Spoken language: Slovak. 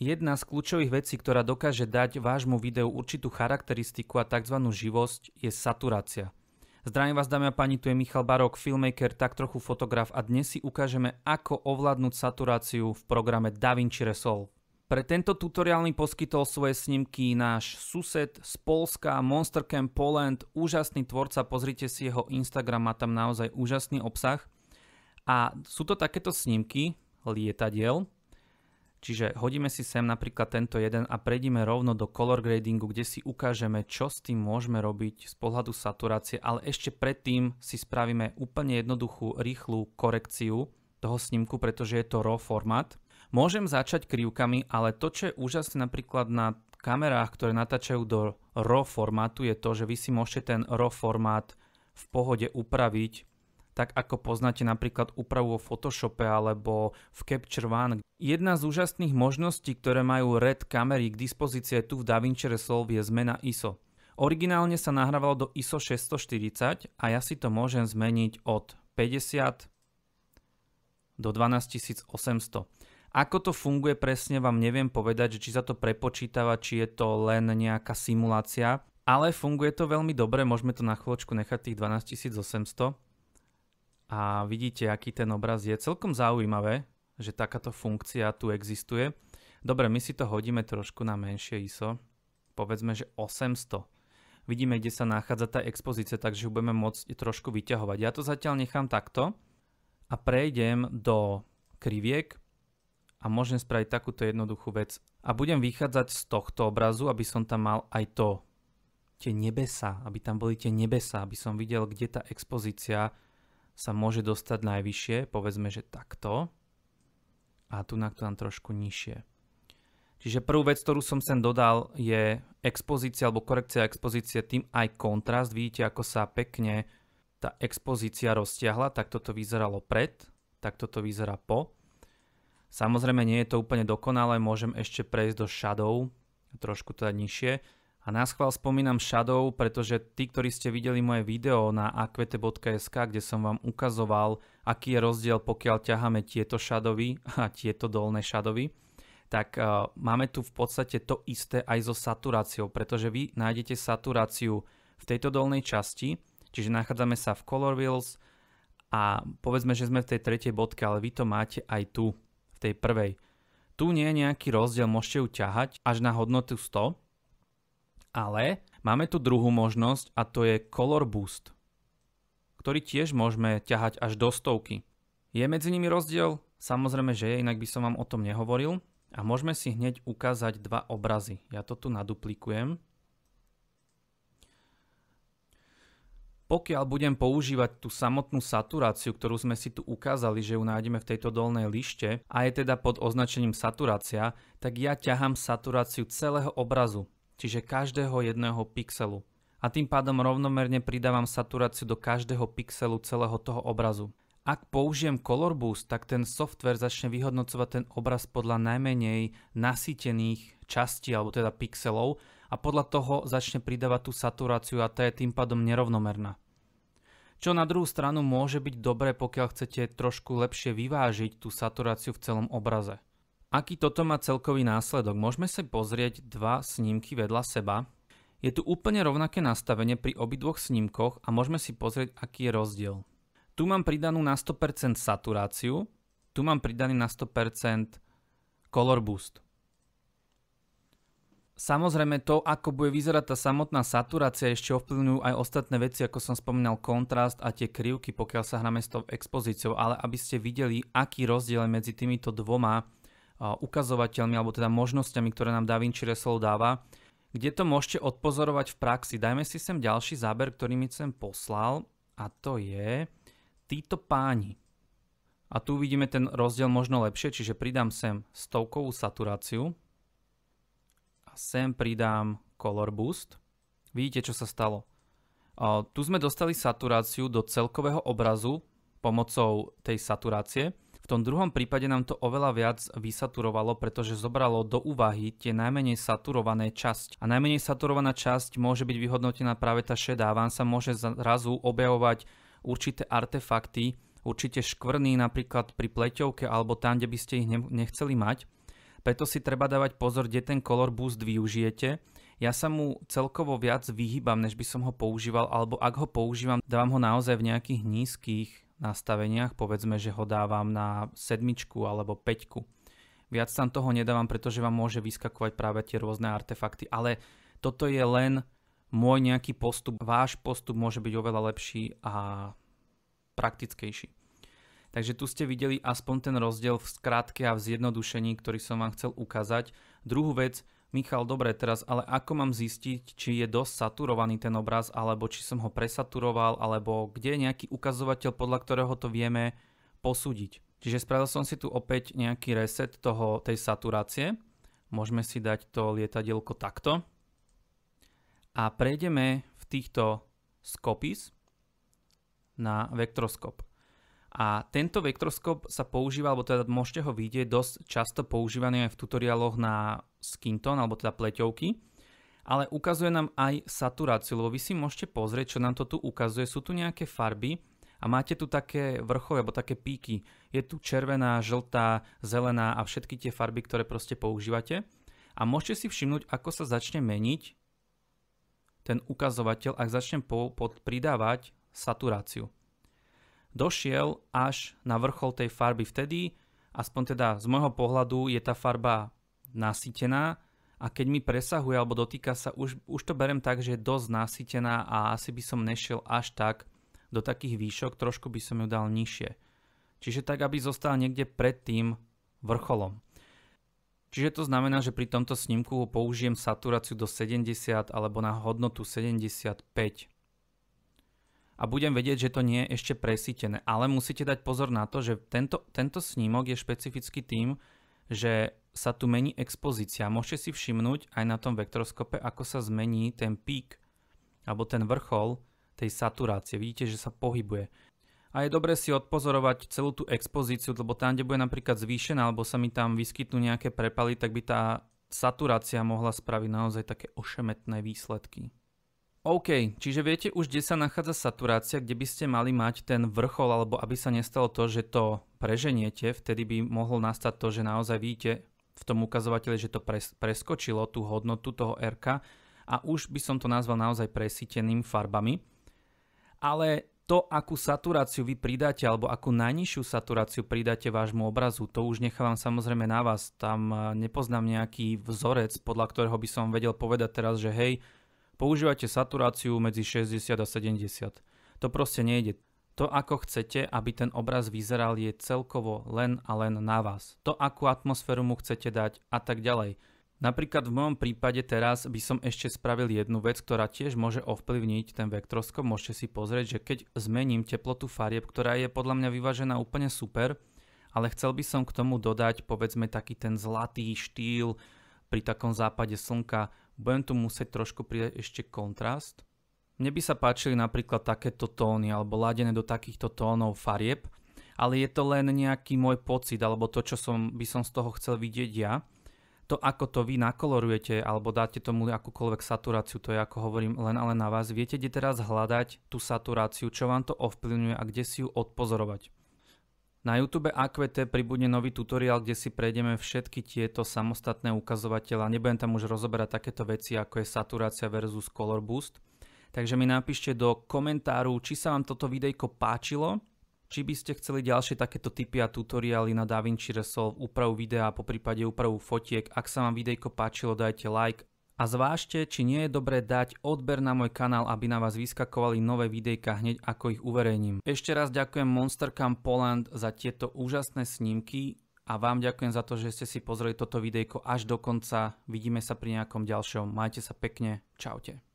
Jedna z kľúčových vecí, ktorá dokáže dať vášmu videu určitú charakteristiku a tzv. živosť, je saturácia. Zdravím vás, dámy a páni, tu je Michal Barok, filmmaker, tak trochu fotograf a dnes si ukážeme, ako ovládnuť saturáciu v programe DaVinci Resolve. Pre tento mi poskytol svoje snímky náš sused z Polska, Monster Camp Poland, úžasný tvorca, pozrite si jeho Instagram, má tam naozaj úžasný obsah. A sú to takéto snímky lietadiel, Čiže hodíme si sem napríklad tento jeden a prejdime rovno do color gradingu, kde si ukážeme, čo s tým môžeme robiť z pohľadu saturácie, ale ešte predtým si spravíme úplne jednoduchú, rýchlu korekciu toho snímku, pretože je to RAW formát. Môžem začať krivkami, ale to, čo je úžasné napríklad na kamerách, ktoré natáčajú do RAW formátu, je to, že vy si môžete ten RAW formát v pohode upraviť tak ako poznáte napríklad úpravu vo Photoshope alebo v Capture One. Jedna z úžasných možností, ktoré majú RED kamery k dispozícii tu v DaVinci Resolve je zmena ISO. Originálne sa nahrávalo do ISO 640 a ja si to môžem zmeniť od 50 do 12800. Ako to funguje presne vám neviem povedať, či sa to prepočítava, či je to len nejaká simulácia, ale funguje to veľmi dobre, môžeme to na chvíľočku nechať tých 12800 a vidíte, aký ten obraz je. Celkom zaujímavé, že takáto funkcia tu existuje. Dobre, my si to hodíme trošku na menšie ISO. Povedzme, že 800. Vidíme, kde sa nachádza tá expozícia, takže ju budeme môcť trošku vyťahovať. Ja to zatiaľ nechám takto a prejdem do kriviek a môžem spraviť takúto jednoduchú vec. A budem vychádzať z tohto obrazu, aby som tam mal aj to, tie nebesa, aby tam boli tie nebesa, aby som videl, kde tá expozícia je sa môže dostať najvyššie, povedzme, že takto. A tu na to nám trošku nižšie. Čiže prvú vec, ktorú som sem dodal, je expozícia alebo korekcia expozície, tým aj kontrast. Vidíte, ako sa pekne tá expozícia roztiahla, tak toto vyzeralo pred, tak toto vyzerá po. Samozrejme nie je to úplne dokonalé, môžem ešte prejsť do shadow, trošku teda nižšie a na schvál spomínam Shadow, pretože tí, ktorí ste videli moje video na akvete.sk, kde som vám ukazoval, aký je rozdiel, pokiaľ ťaháme tieto Shadowy a tieto dolné šadovy, tak uh, máme tu v podstate to isté aj so saturáciou, pretože vy nájdete saturáciu v tejto dolnej časti, čiže nachádzame sa v Color Wheels a povedzme, že sme v tej tretej bodke, ale vy to máte aj tu, v tej prvej. Tu nie je nejaký rozdiel, môžete ju ťahať až na hodnotu 100, ale máme tu druhú možnosť a to je Color Boost, ktorý tiež môžeme ťahať až do stovky. Je medzi nimi rozdiel? Samozrejme, že je, inak by som vám o tom nehovoril. A môžeme si hneď ukázať dva obrazy. Ja to tu naduplikujem. Pokiaľ budem používať tú samotnú saturáciu, ktorú sme si tu ukázali, že ju nájdeme v tejto dolnej lište a je teda pod označením saturácia, tak ja ťahám saturáciu celého obrazu čiže každého jedného pixelu. A tým pádom rovnomerne pridávam saturáciu do každého pixelu celého toho obrazu. Ak použijem Color Boost, tak ten software začne vyhodnocovať ten obraz podľa najmenej nasýtených častí, alebo teda pixelov, a podľa toho začne pridávať tú saturáciu a tá je tým pádom nerovnomerná. Čo na druhú stranu môže byť dobré, pokiaľ chcete trošku lepšie vyvážiť tú saturáciu v celom obraze. Aký toto má celkový následok? Môžeme sa pozrieť dva snímky vedľa seba. Je tu úplne rovnaké nastavenie pri obidvoch snímkoch a môžeme si pozrieť, aký je rozdiel. Tu mám pridanú na 100% saturáciu, tu mám pridaný na 100% color boost. Samozrejme to, ako bude vyzerať tá samotná saturácia, ešte ovplyvňujú aj ostatné veci, ako som spomínal, kontrast a tie krivky, pokiaľ sa hráme s tou expozíciou, ale aby ste videli, aký rozdiel je medzi týmito dvoma ukazovateľmi alebo teda možnosťami, ktoré nám DaVinci Resolve dáva, kde to môžete odpozorovať v praxi. Dajme si sem ďalší záber, ktorý mi sem poslal a to je títo páni. A tu vidíme ten rozdiel možno lepšie, čiže pridám sem stovkovú saturáciu a sem pridám color boost. Vidíte, čo sa stalo. O, tu sme dostali saturáciu do celkového obrazu pomocou tej saturácie tom druhom prípade nám to oveľa viac vysaturovalo, pretože zobralo do úvahy tie najmenej saturované časť. A najmenej saturovaná časť môže byť vyhodnotená práve tá šedá. Vám sa môže zrazu objavovať určité artefakty, určite škvrny napríklad pri pleťovke alebo tam, kde by ste ich nechceli mať. Preto si treba dávať pozor, kde ten color boost využijete. Ja sa mu celkovo viac vyhýbam, než by som ho používal, alebo ak ho používam, dávam ho naozaj v nejakých nízkych nastaveniach, povedzme, že ho dávam na sedmičku alebo peťku. Viac tam toho nedávam, pretože vám môže vyskakovať práve tie rôzne artefakty, ale toto je len môj nejaký postup, váš postup môže byť oveľa lepší a praktickejší. Takže tu ste videli aspoň ten rozdiel v skratke a v zjednodušení, ktorý som vám chcel ukázať. Druhú vec, Michal, dobre, teraz ale ako mám zistiť, či je dosť saturovaný ten obraz, alebo či som ho presaturoval, alebo kde je nejaký ukazovateľ, podľa ktorého to vieme posúdiť. Čiže spravil som si tu opäť nejaký reset toho, tej saturácie. Môžeme si dať to lietadielko takto. A prejdeme v týchto skopis na vektroskop. A tento vektroskop sa používa, alebo teda môžete ho vidieť, dosť často používaný aj v tutoriáloch na skinton, alebo teda pleťovky. Ale ukazuje nám aj saturáciu, lebo vy si môžete pozrieť, čo nám to tu ukazuje. Sú tu nejaké farby a máte tu také vrchové alebo také píky. Je tu červená, žltá, zelená a všetky tie farby, ktoré proste používate. A môžete si všimnúť, ako sa začne meniť ten ukazovateľ, ak začnem pridávať saturáciu došiel až na vrchol tej farby vtedy, aspoň teda z môjho pohľadu je tá farba nasýtená a keď mi presahuje alebo dotýka sa, už, už to berem tak, že je dosť nasýtená a asi by som nešiel až tak do takých výšok, trošku by som ju dal nižšie. Čiže tak, aby zostal niekde pred tým vrcholom. Čiže to znamená, že pri tomto snímku použijem saturáciu do 70 alebo na hodnotu 75 a budem vedieť, že to nie je ešte presítené. Ale musíte dať pozor na to, že tento, tento snímok je špecificky tým, že sa tu mení expozícia. Môžete si všimnúť aj na tom vektroskope, ako sa zmení ten pík alebo ten vrchol tej saturácie. Vidíte, že sa pohybuje. A je dobré si odpozorovať celú tú expozíciu, lebo tam, kde bude napríklad zvýšená, alebo sa mi tam vyskytnú nejaké prepaly, tak by tá saturácia mohla spraviť naozaj také ošemetné výsledky. OK, čiže viete už, kde sa nachádza saturácia, kde by ste mali mať ten vrchol, alebo aby sa nestalo to, že to preženiete, vtedy by mohlo nastať to, že naozaj vidíte v tom ukazovateli, že to pres, preskočilo tú hodnotu toho R a už by som to nazval naozaj presíteným farbami. Ale to, akú saturáciu vy pridáte, alebo akú najnižšiu saturáciu pridáte vášmu obrazu, to už nechávam samozrejme na vás. Tam eh, nepoznám nejaký vzorec, podľa ktorého by som vedel povedať teraz, že hej, Používate saturáciu medzi 60 a 70. To proste nejde. To, ako chcete, aby ten obraz vyzeral, je celkovo len a len na vás. To, akú atmosféru mu chcete dať a tak ďalej. Napríklad v mojom prípade teraz by som ešte spravil jednu vec, ktorá tiež môže ovplyvniť ten vektroskop. Môžete si pozrieť, že keď zmením teplotu farieb, ktorá je podľa mňa vyvážená úplne super, ale chcel by som k tomu dodať povedzme taký ten zlatý štýl pri takom západe slnka, budem tu musieť trošku pridať ešte kontrast. Mne by sa páčili napríklad takéto tóny alebo ladené do takýchto tónov farieb, ale je to len nejaký môj pocit alebo to, čo som, by som z toho chcel vidieť ja. To, ako to vy nakolorujete alebo dáte tomu akúkoľvek saturáciu, to je ako hovorím len ale na vás. Viete, kde teraz hľadať tú saturáciu, čo vám to ovplyvňuje a kde si ju odpozorovať. Na YouTube AQT pribudne nový tutoriál, kde si prejdeme všetky tieto samostatné a Nebudem tam už rozoberať takéto veci, ako je saturácia versus color boost. Takže mi napíšte do komentáru, či sa vám toto videjko páčilo, či by ste chceli ďalšie takéto typy a tutoriály na DaVinci Resolve, úpravu videa, po prípade úpravu fotiek. Ak sa vám videjko páčilo, dajte like. A zvážte, či nie je dobré dať odber na môj kanál, aby na vás vyskakovali nové videjka hneď ako ich uverejním. Ešte raz ďakujem Monster Camp Poland za tieto úžasné snímky a vám ďakujem za to, že ste si pozreli toto videjko až do konca. Vidíme sa pri nejakom ďalšom. Majte sa pekne. Čaute.